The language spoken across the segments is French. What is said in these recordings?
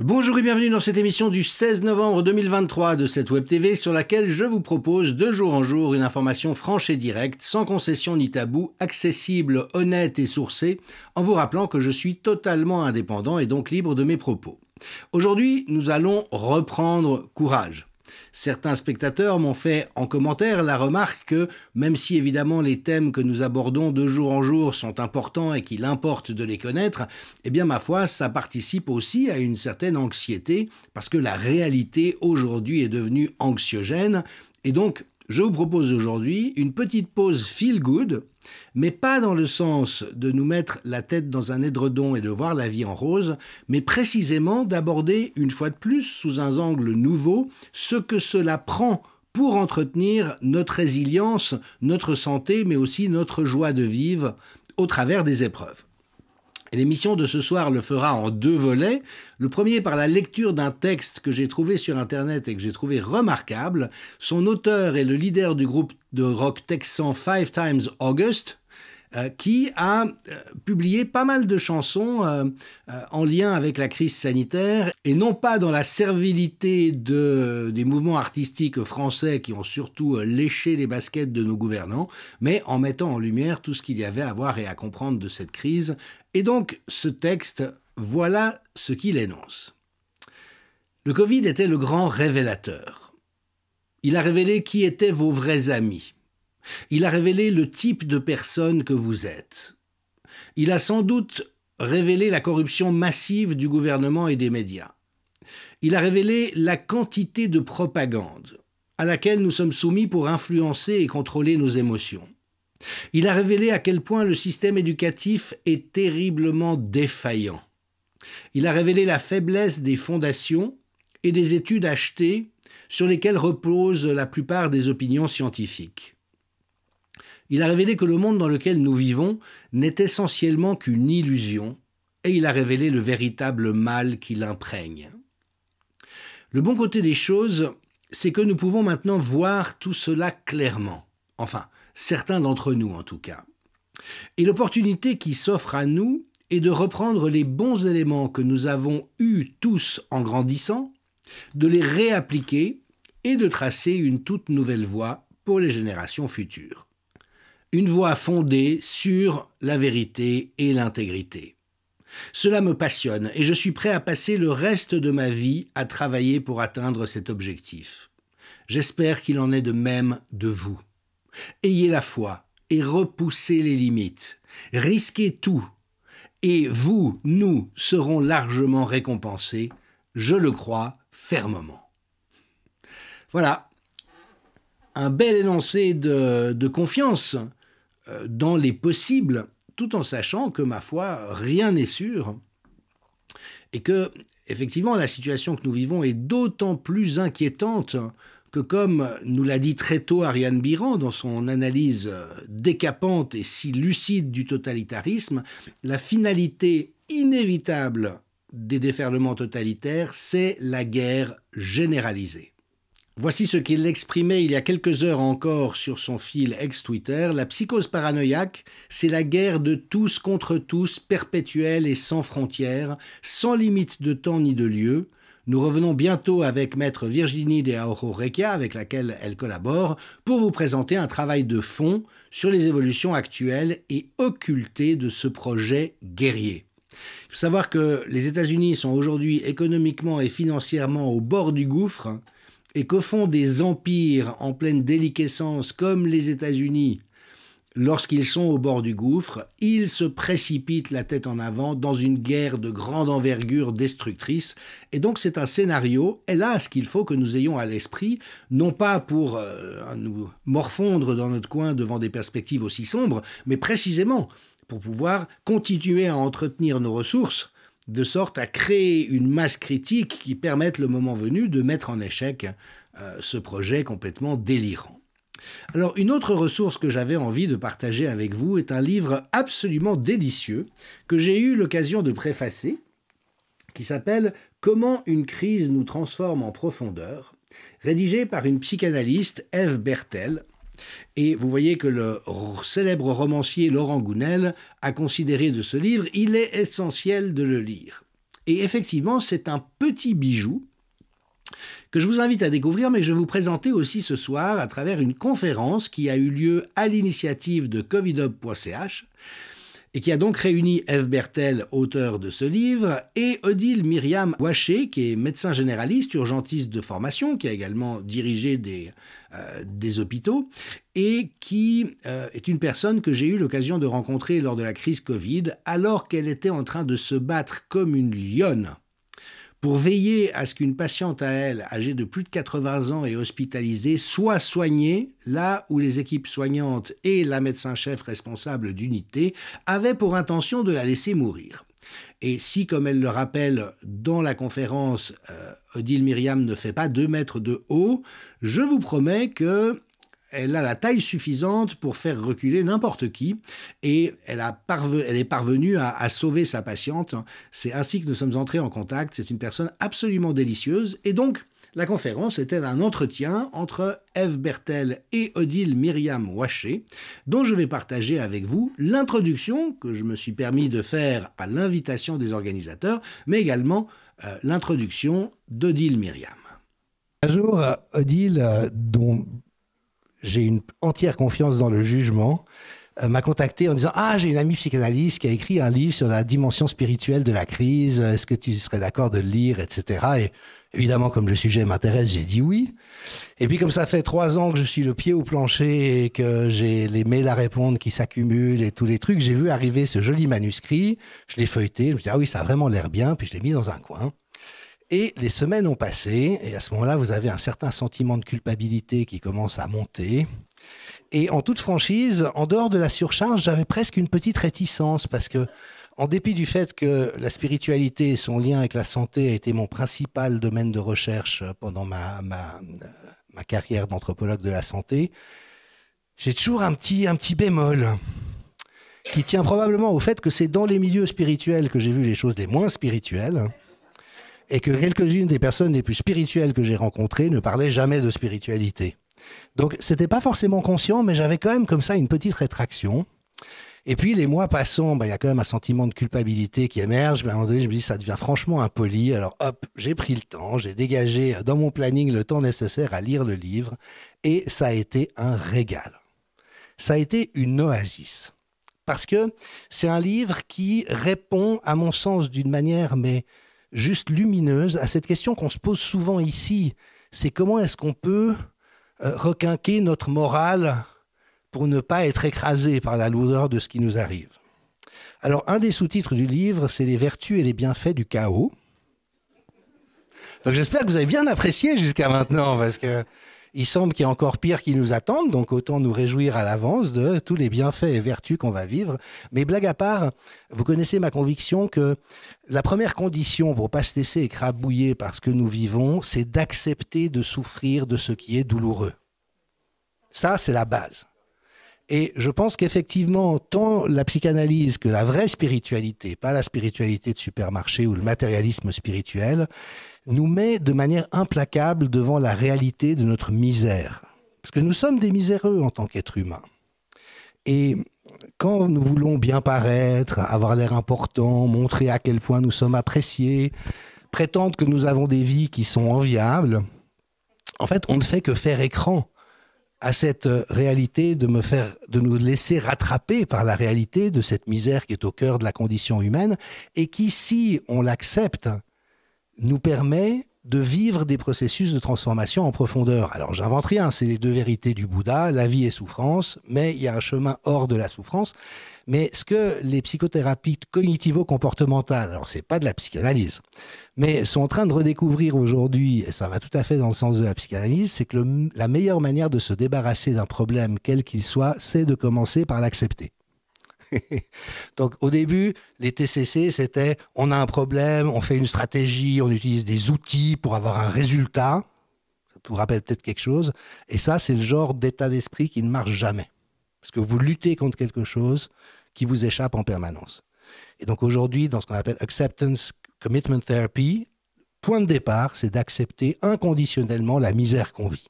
Bonjour et bienvenue dans cette émission du 16 novembre 2023 de cette Web TV sur laquelle je vous propose de jour en jour une information franche et directe, sans concession ni tabou, accessible, honnête et sourcée, en vous rappelant que je suis totalement indépendant et donc libre de mes propos. Aujourd'hui, nous allons reprendre courage. Certains spectateurs m'ont fait en commentaire la remarque que, même si évidemment les thèmes que nous abordons de jour en jour sont importants et qu'il importe de les connaître, eh bien ma foi, ça participe aussi à une certaine anxiété, parce que la réalité aujourd'hui est devenue anxiogène, et donc je vous propose aujourd'hui une petite pause feel good, mais pas dans le sens de nous mettre la tête dans un édredon et de voir la vie en rose, mais précisément d'aborder une fois de plus sous un angle nouveau ce que cela prend pour entretenir notre résilience, notre santé, mais aussi notre joie de vivre au travers des épreuves. L'émission de ce soir le fera en deux volets. Le premier par la lecture d'un texte que j'ai trouvé sur Internet et que j'ai trouvé remarquable. Son auteur est le leader du groupe de rock texan Five Times August, euh, qui a euh, publié pas mal de chansons euh, en lien avec la crise sanitaire, et non pas dans la servilité des mouvements artistiques français qui ont surtout léché les baskets de nos gouvernants, mais en mettant en lumière tout ce qu'il y avait à voir et à comprendre de cette crise. Et donc ce texte, voilà ce qu'il énonce. Le Covid était le grand révélateur. Il a révélé qui étaient vos vrais amis il a révélé le type de personne que vous êtes. Il a sans doute révélé la corruption massive du gouvernement et des médias. Il a révélé la quantité de propagande à laquelle nous sommes soumis pour influencer et contrôler nos émotions. Il a révélé à quel point le système éducatif est terriblement défaillant. Il a révélé la faiblesse des fondations et des études achetées sur lesquelles reposent la plupart des opinions scientifiques. Il a révélé que le monde dans lequel nous vivons n'est essentiellement qu'une illusion, et il a révélé le véritable mal qui l'imprègne. Le bon côté des choses, c'est que nous pouvons maintenant voir tout cela clairement, enfin, certains d'entre nous en tout cas. Et l'opportunité qui s'offre à nous est de reprendre les bons éléments que nous avons eus tous en grandissant, de les réappliquer et de tracer une toute nouvelle voie pour les générations futures une voie fondée sur la vérité et l'intégrité. Cela me passionne et je suis prêt à passer le reste de ma vie à travailler pour atteindre cet objectif. J'espère qu'il en est de même de vous. Ayez la foi et repoussez les limites. Risquez tout. Et vous, nous, serons largement récompensés, je le crois fermement. Voilà. Un bel énoncé de confiance dans les possibles, tout en sachant que, ma foi, rien n'est sûr. Et que, effectivement, la situation que nous vivons est d'autant plus inquiétante que, comme nous l'a dit très tôt Ariane Biran dans son analyse décapante et si lucide du totalitarisme, la finalité inévitable des déferlements totalitaires, c'est la guerre généralisée. Voici ce qu'il exprimait il y a quelques heures encore sur son fil ex-Twitter. La psychose paranoïaque, c'est la guerre de tous contre tous, perpétuelle et sans frontières, sans limite de temps ni de lieu. Nous revenons bientôt avec maître Virginie de Requia, avec laquelle elle collabore, pour vous présenter un travail de fond sur les évolutions actuelles et occultées de ce projet guerrier. Il faut savoir que les États-Unis sont aujourd'hui économiquement et financièrement au bord du gouffre et que font des empires en pleine déliquescence comme les États-Unis lorsqu'ils sont au bord du gouffre, ils se précipitent la tête en avant dans une guerre de grande envergure destructrice. Et donc c'est un scénario, hélas, qu'il faut que nous ayons à l'esprit, non pas pour euh, nous morfondre dans notre coin devant des perspectives aussi sombres, mais précisément pour pouvoir continuer à entretenir nos ressources de sorte à créer une masse critique qui permette le moment venu de mettre en échec euh, ce projet complètement délirant. Alors une autre ressource que j'avais envie de partager avec vous est un livre absolument délicieux que j'ai eu l'occasion de préfacer, qui s'appelle Comment une crise nous transforme en profondeur, rédigé par une psychanalyste, Eve Bertel, et vous voyez que le célèbre romancier Laurent Gounel a considéré de ce livre, il est essentiel de le lire. Et effectivement, c'est un petit bijou que je vous invite à découvrir, mais que je vais vous présenter aussi ce soir à travers une conférence qui a eu lieu à l'initiative de Covidob.ch et qui a donc réuni Eve Bertel, auteur de ce livre, et Odile Myriam Waché, qui est médecin généraliste, urgentiste de formation, qui a également dirigé des, euh, hôpitaux, et qui euh, est une personne que j'ai eu l'occasion de rencontrer lors de la crise Covid, alors qu'elle était en train de se battre comme une lionne pour veiller à ce qu'une patiente à elle, âgée de plus de 80 ans et hospitalisée, soit soignée là où les équipes soignantes et la médecin-chef responsable d'unité avaient pour intention de la laisser mourir. Et si, comme elle le rappelle dans la conférence, euh, Odile Myriam ne fait pas deux mètres de haut, je vous promets que elle a la taille suffisante pour faire reculer n'importe qui et elle, a elle est parvenue à, sauver sa patiente. C'est ainsi que nous sommes entrés en contact. C'est une personne absolument délicieuse et donc la conférence était un entretien entre Eve Bertel et Odile Myriam Waché, dont je vais partager avec vous l'introduction que je me suis permis de faire à l'invitation des organisateurs, mais également euh, l'introduction d'Odile Myriam. Bonjour Odile, dont j'ai une entière confiance dans le jugement, euh, m'a contacté en disant Ah, j'ai une amie psychanalyste qui a écrit un livre sur la dimension spirituelle de la crise, est-ce que tu serais d'accord de le lire, etc. Et évidemment, comme le sujet m'intéresse, j'ai dit oui. Et puis, comme ça fait trois ans que je suis le pied au plancher et que j'ai les mails à répondre qui s'accumulent et tous les trucs, j'ai vu arriver ce joli manuscrit, je l'ai feuilleté, je me suis Ah oui, ça a vraiment l'air bien, puis je l'ai mis dans un coin. Et les semaines ont passé, et à ce moment-là, vous avez un certain sentiment de culpabilité qui commence à monter. Et en toute franchise, en dehors de la surcharge, j'avais presque une petite réticence parce que, en dépit du fait que la spiritualité et son lien avec la santé a été mon principal domaine de recherche pendant ma, carrière d'anthropologue de la santé, j'ai toujours un petit, un petit bémol qui tient probablement au fait que c'est dans les milieux spirituels que j'ai vu les choses les moins spirituelles et que quelques-unes des personnes les plus spirituelles que j'ai rencontrées ne parlaient jamais de spiritualité. Donc c'était pas forcément conscient, mais j'avais quand même comme ça une petite rétraction. Et puis les mois passant, bah, il y a quand même un sentiment de culpabilité qui émerge. Mais bah, à un moment donné, je me dis ça devient franchement impoli. Alors hop, j'ai pris le temps, j'ai dégagé dans mon planning le temps nécessaire à lire le livre, et ça a été un régal. Ça a été une oasis. Parce que c'est un livre qui répond, à mon sens, d'une manière mais juste lumineuse à cette question qu'on se pose souvent ici. C'est comment est-ce qu'on peut euh, requinquer notre morale pour ne pas être écrasé par la lourdeur de ce qui nous arrive. Alors, un des sous-titres du livre, c'est Les vertus et les bienfaits du chaos. Donc, j'espère que vous avez bien apprécié jusqu'à maintenant, parce que il semble qu'il y a encore pire qui nous attendent, donc autant nous réjouir à l'avance de tous les bienfaits et vertus qu'on va vivre. Mais blague à part, vous connaissez ma conviction que la première condition pour pas se laisser écrabouiller par ce que nous vivons, c'est d'accepter de souffrir de ce qui est douloureux. Ça, c'est la base. Et je pense qu'effectivement, tant la psychanalyse que la vraie spiritualité, pas la spiritualité de supermarché ou le matérialisme spirituel, nous met de manière implacable devant la réalité de notre misère. Parce que nous sommes des miséreux en tant qu'êtres humains. Et quand nous voulons bien paraître, avoir l'air important, montrer à quel point nous sommes appréciés, prétendre que nous avons des vies qui sont enviables, en fait, on ne fait que faire écran à cette réalité de me faire, de nous laisser rattraper par la réalité de cette misère qui est au cœur de la condition humaine et qui, si on l'accepte, nous permet de vivre des processus de transformation en profondeur. Alors j'invente rien, c'est les deux vérités du Bouddha, la vie et souffrance, mais il y a un chemin hors de la souffrance. Mais ce que les psychothérapies cognitivo-comportementales, alors c'est pas de la psychanalyse, mais sont en train de redécouvrir aujourd'hui, et ça va tout à fait dans le sens de la psychanalyse, c'est que la meilleure manière de se débarrasser d'un problème quel qu'il soit, c'est de commencer par l'accepter. Donc au début, les TCC, c'était on a un problème, on fait une stratégie, on utilise des outils pour avoir un résultat. Ça vous rappelle peut-être quelque chose. Et ça, c'est le genre d'état d'esprit qui ne marche jamais. Parce que vous luttez contre quelque chose qui vous échappe en permanence. Et donc aujourd'hui, dans ce qu'on appelle Acceptance Commitment Therapy, point de départ, c'est d'accepter inconditionnellement la misère qu'on vit.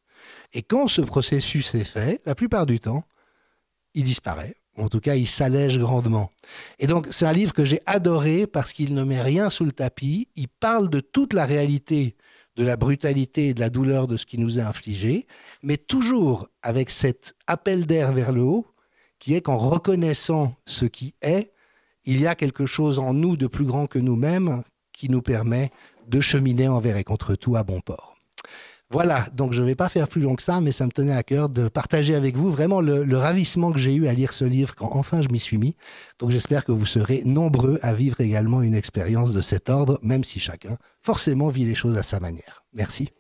Et quand ce processus est fait, la plupart du temps, il disparaît. En tout cas, il s'allège grandement. Et donc, c'est un livre que j'ai adoré parce qu'il ne met rien sous le tapis. Il parle de toute la réalité de la brutalité et de la douleur de ce qui nous est infligé, mais toujours avec cet appel d'air vers le haut, qui est qu'en reconnaissant ce qui est, il y a quelque chose en nous de plus grand que nous-mêmes qui nous permet de cheminer envers et contre tout à bon port. Voilà, donc je ne vais pas faire plus long que ça, mais ça me tenait à cœur de partager avec vous vraiment le, le ravissement que j'ai eu à lire ce livre quand enfin je m'y suis mis. Donc j'espère que vous serez nombreux à vivre également une expérience de cet ordre, même si chacun forcément vit les choses à sa manière. Merci.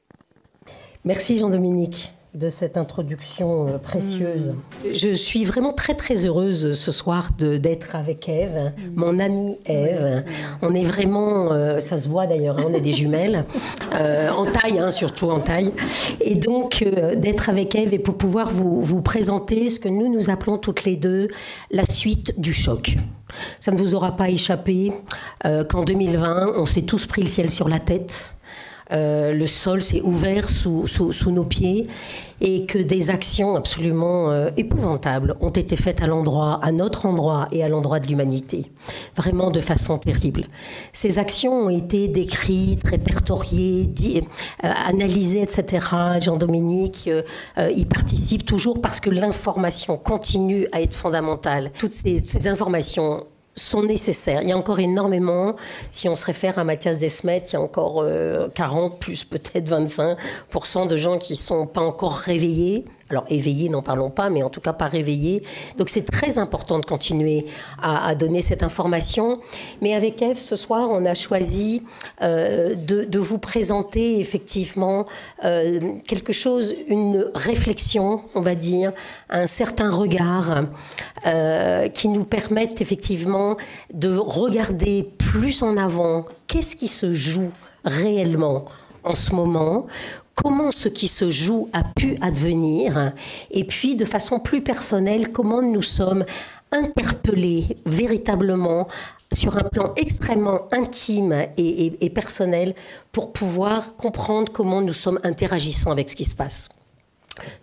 Merci Jean-Dominique de cette introduction euh, précieuse. Hmm. Je suis vraiment très très heureuse euh, ce soir d'être avec Eve, hein, hmm. mon amie Eve. On est vraiment, euh, ça se voit d'ailleurs, hein, on est des jumelles, en taille, hein, surtout en taille. Et donc d'être avec Eve et pour pouvoir vous, vous présenter ce que nous nous appelons toutes les deux la suite du choc. Ça ne vous aura pas échappé qu'en 2020, on s'est tous pris le ciel sur la tête euh, le sol s'est ouvert sous, sous, nos pieds et que des actions absolument euh, épouvantables ont été faites à l'endroit, à notre endroit et à l'endroit de l'humanité, vraiment de façon terrible. Ces actions ont été décrites, répertoriées, euh, analysées, etc. Jean-Dominique y participe toujours parce que l'information continue à être fondamentale. Toutes ces, ces informations sont nécessaires. Il y a encore énormément, si on se réfère à Mathias Desmet, il y a encore 40 euh, plus peut-être 25% de gens qui ne sont pas encore réveillés, alors éveillé, n'en parlons pas, mais en tout cas pas réveillé. Donc c'est très important de continuer à, donner cette information. Mais avec Eve, ce soir, on a choisi euh, de, vous présenter effectivement euh, quelque chose, une réflexion, on va dire, un certain regard euh, qui nous permette effectivement de regarder plus en avant qu'est-ce qui se joue réellement en ce moment, comment ce qui se joue a pu advenir, et puis de façon plus personnelle, comment nous sommes interpellés véritablement sur un plan extrêmement intime et, personnel pour pouvoir comprendre comment nous sommes interagissants avec ce qui se passe.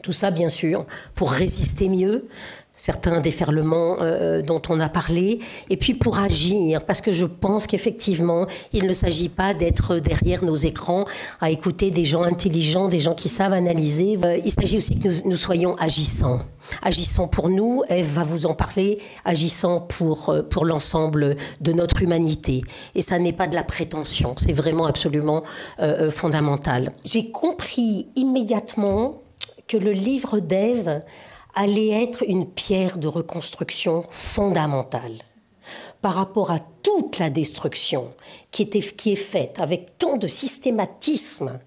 Tout ça, bien sûr, pour résister mieux, certains déferlements euh, euh, dont on a parlé, et puis pour agir, parce que je pense qu'effectivement, il ne s'agit pas d'être derrière nos écrans à écouter des gens intelligents, des gens qui savent analyser. Euh, il s'agit aussi que nous, soyons agissants. Agissants pour nous, Eve va vous en parler, agissants pour, pour l'ensemble de notre humanité. Et ça n'est pas de la prétention, c'est vraiment absolument fondamental. J'ai compris immédiatement que le livre d'Eve allait être une pierre de reconstruction fondamentale par rapport à toute la destruction qui, est faite avec tant de systématisme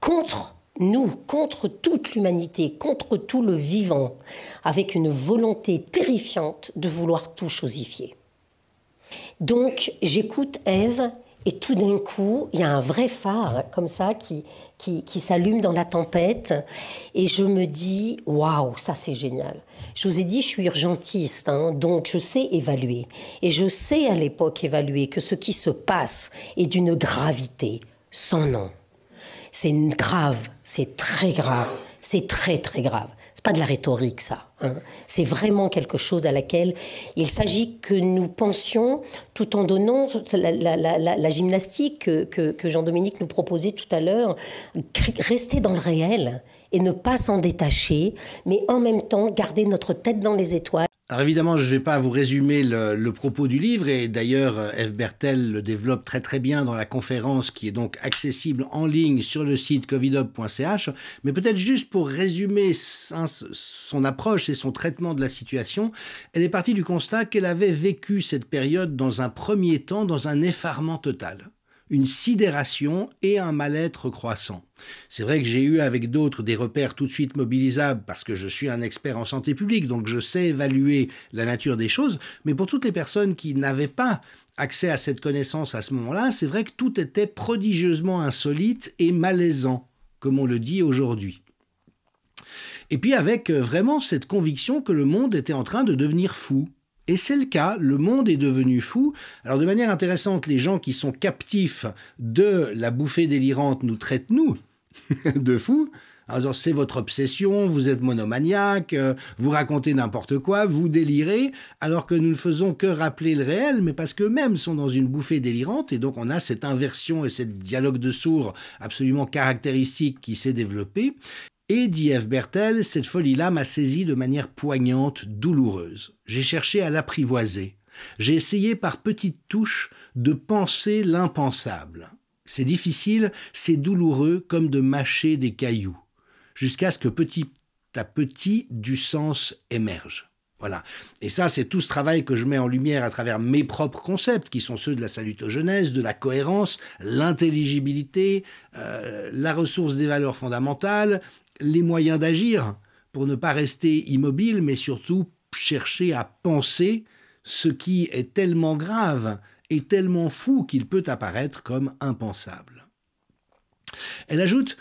contre nous, contre toute l'humanité, contre tout le vivant, avec une volonté terrifiante de vouloir tout chosifier. Donc j'écoute Ève et tout d'un coup, il y a un vrai phare comme ça qui, qui, s'allume dans la tempête. Et je me dis, waouh, ça c'est génial. Je vous ai dit, je suis urgentiste, hein, donc je sais évaluer. Et je sais à l'époque évaluer que ce qui se passe est d'une gravité sans nom. C'est grave, c'est très grave, c'est très très grave pas de la rhétorique, ça. Hein. C'est vraiment quelque chose à laquelle il s'agit que nous pensions, tout en donnant la, gymnastique que Jean-Dominique nous proposait tout à l'heure, rester dans le réel et ne pas s'en détacher, mais en même temps garder notre tête dans les étoiles. Alors évidemment, je ne vais pas vous résumer le, propos du livre, et d'ailleurs, Eve Bertel le développe très très bien dans la conférence qui est donc accessible en ligne sur le site covidop.ch, mais peut-être juste pour résumer son approche et son traitement de la situation, elle est partie du constat qu'elle avait vécu cette période dans un premier temps dans un effarement total une sidération et un mal-être croissant. C'est vrai que j'ai eu avec d'autres des repères tout de suite mobilisables parce que je suis un expert en santé publique, donc je sais évaluer la nature des choses, mais pour toutes les personnes qui n'avaient pas accès à cette connaissance à ce moment-là, c'est vrai que tout était prodigieusement insolite et malaisant, comme on le dit aujourd'hui. Et puis avec euh, vraiment cette conviction que le monde était en train de devenir fou, et c'est le cas, le monde est devenu fou. Alors de manière intéressante, les gens qui sont captifs de la bouffée délirante nous traitent, nous, de fous. Alors ah, c'est votre obsession, vous êtes monomaniaque, euh, vous racontez n'importe quoi, vous délirez, alors que nous ne faisons que rappeler le réel, mais parce qu'eux-mêmes sont dans une bouffée délirante, et donc on a cette inversion et cette dialogue de sourds absolument caractéristique qui s'est développé. Et, dit F. Bertel, cette folie-là m'a saisi de manière poignante, douloureuse. J'ai cherché à l'apprivoiser. J'ai essayé par petites touches de penser l'impensable. C'est difficile, c'est douloureux comme de mâcher des cailloux, jusqu'à ce que petit à petit du sens émerge. Voilà. Et ça, c'est tout ce travail que je mets en lumière à travers mes propres concepts, qui sont ceux de la salutogenèse, de la cohérence, l'intelligibilité, euh, la ressource des valeurs fondamentales, les moyens d'agir pour ne pas rester immobile, mais surtout chercher à penser ce qui est tellement grave et tellement fou qu'il peut apparaître comme impensable. Elle ajoute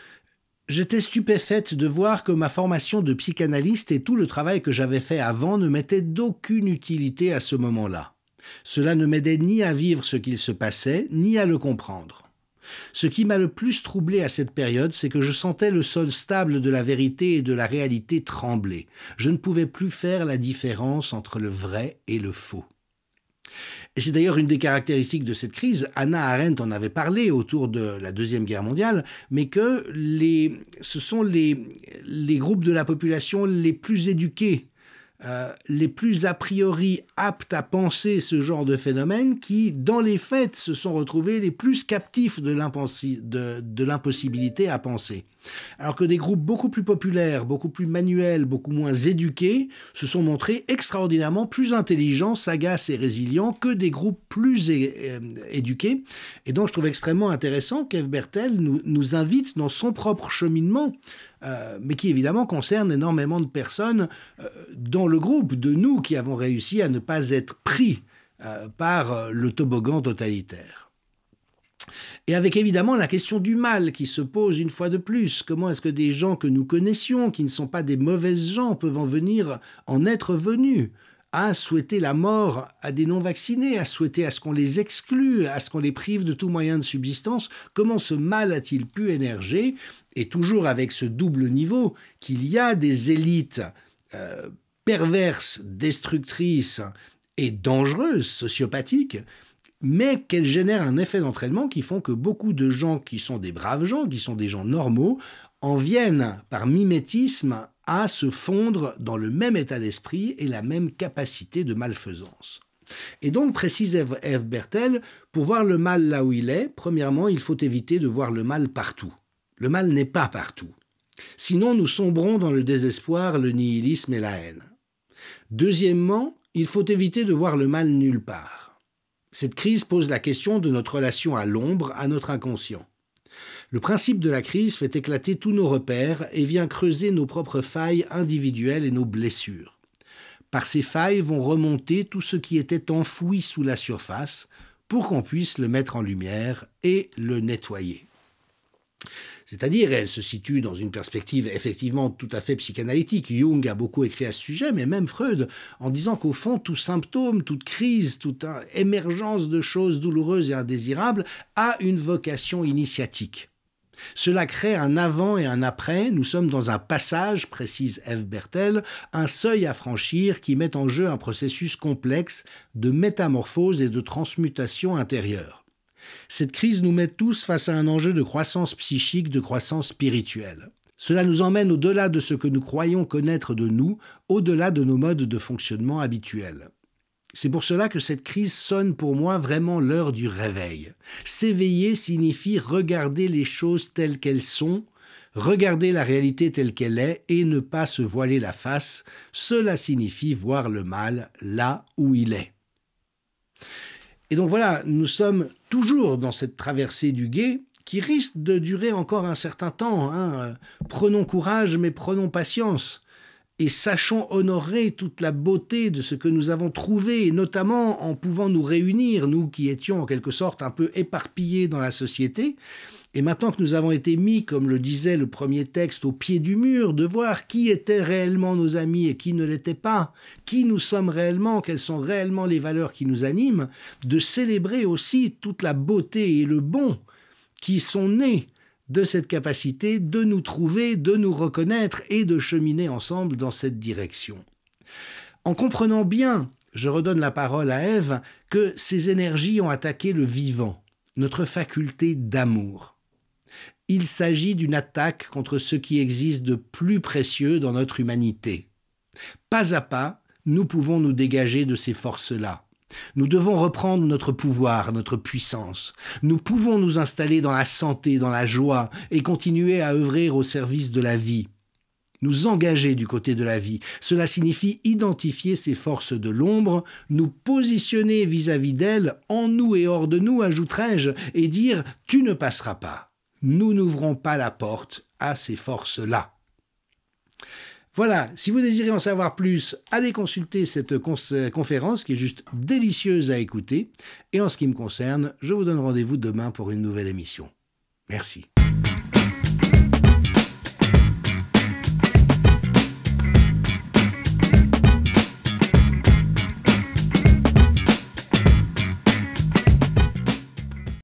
J'étais stupéfaite de voir que ma formation de psychanalyste et tout le travail que j'avais fait avant ne m'étaient d'aucune utilité à ce moment-là. Cela ne m'aidait ni à vivre ce qu'il se passait, ni à le comprendre. Ce qui m'a le plus troublé à cette période, c'est que je sentais le sol stable de la vérité et de la réalité trembler. Je ne pouvais plus faire la différence entre le vrai et le faux. Et c'est d'ailleurs une des caractéristiques de cette crise, Anna Arendt en avait parlé autour de la Deuxième Guerre mondiale, mais que ce sont les groupes de la population les plus éduqués euh, les plus a priori aptes à penser ce genre de phénomène qui, dans les faits, se sont retrouvés les plus captifs de, l'impossibilité à penser. Alors que des groupes beaucoup plus populaires, beaucoup plus manuels, beaucoup moins éduqués, se sont montrés extraordinairement plus intelligents, sagaces et résilients que des groupes plus euh, éduqués. Et donc je trouve extrêmement intéressant qu'Eve Bertel nous invite dans son propre cheminement euh, mais qui évidemment concerne énormément de personnes euh, dans le groupe, de nous qui avons réussi à ne pas être pris euh, par le toboggan totalitaire. Et avec évidemment la question du mal qui se pose une fois de plus. Comment est-ce que des gens que nous connaissions, qui ne sont pas des mauvaises gens, peuvent en venir, en être venus à souhaiter la mort à des non-vaccinés, à souhaiter à ce qu'on les exclue, à ce qu'on les prive de tout moyen de subsistance, comment ce mal a-t-il pu émerger Et toujours avec ce double niveau qu'il y a des élites euh, perverses, destructrices et dangereuses, sociopathiques, mais qu'elles génèrent un effet d'entraînement qui font que beaucoup de gens qui sont des braves gens, qui sont des gens normaux, en viennent par mimétisme à se fondre dans le même état d'esprit et la même capacité de malfaisance. Et donc, précise Eve Bertel, pour voir le mal là où il est, premièrement, il faut éviter de voir le mal partout. Le mal n'est pas partout. Sinon, nous sombrons dans le désespoir, le nihilisme et la haine. Deuxièmement, il faut éviter de voir le mal nulle part. Cette crise pose la question de notre relation à l'ombre, à notre inconscient. Le principe de la crise fait éclater tous nos repères et vient creuser nos propres failles individuelles et nos blessures. Par ces failles vont remonter tout ce qui était enfoui sous la surface pour qu'on puisse le mettre en lumière et le nettoyer. C'est-à-dire, elle se situe dans une perspective effectivement tout à fait psychanalytique. Jung a beaucoup écrit à ce sujet, mais même Freud, en disant qu'au fond, tout symptôme, toute crise, toute émergence de choses douloureuses et indésirables a une vocation initiatique. Cela crée un avant et un après, nous sommes dans un passage, précise Eve Bertel, un seuil à franchir qui met en jeu un processus complexe de métamorphose et de transmutation intérieure. Cette crise nous met tous face à un enjeu de croissance psychique, de croissance spirituelle. Cela nous emmène au-delà de ce que nous croyons connaître de nous, au-delà de nos modes de fonctionnement habituels. C'est pour cela que cette crise sonne pour moi vraiment l'heure du réveil. S'éveiller signifie regarder les choses telles qu'elles sont, regarder la réalité telle qu'elle est et ne pas se voiler la face. Cela signifie voir le mal là où il est. Et donc voilà, nous sommes toujours dans cette traversée du guet qui risque de durer encore un certain temps. Hein. Prenons courage, mais prenons patience et sachons honorer toute la beauté de ce que nous avons trouvé, notamment en pouvant nous réunir, nous qui étions en quelque sorte un peu éparpillés dans la société, et maintenant que nous avons été mis, comme le disait le premier texte, au pied du mur, de voir qui étaient réellement nos amis et qui ne l'étaient pas, qui nous sommes réellement, quelles sont réellement les valeurs qui nous animent, de célébrer aussi toute la beauté et le bon qui sont nés de cette capacité de nous trouver, de nous reconnaître et de cheminer ensemble dans cette direction. En comprenant bien, je redonne la parole à Ève, que ces énergies ont attaqué le vivant, notre faculté d'amour. Il s'agit d'une attaque contre ce qui existe de plus précieux dans notre humanité. Pas à pas, nous pouvons nous dégager de ces forces-là. Nous devons reprendre notre pouvoir, notre puissance. Nous pouvons nous installer dans la santé, dans la joie, et continuer à œuvrer au service de la vie. Nous engager du côté de la vie, cela signifie identifier ces forces de l'ombre, nous positionner vis-à-vis d'elles, en nous et hors de nous, ajouterai-je, et dire ⁇ Tu ne passeras pas ⁇ Nous n'ouvrons pas la porte à ces forces-là. Voilà, si vous désirez en savoir plus, allez consulter cette euh, conférence qui est juste délicieuse à écouter. Et en ce qui me concerne, je vous donne rendez-vous demain pour une nouvelle émission. Merci.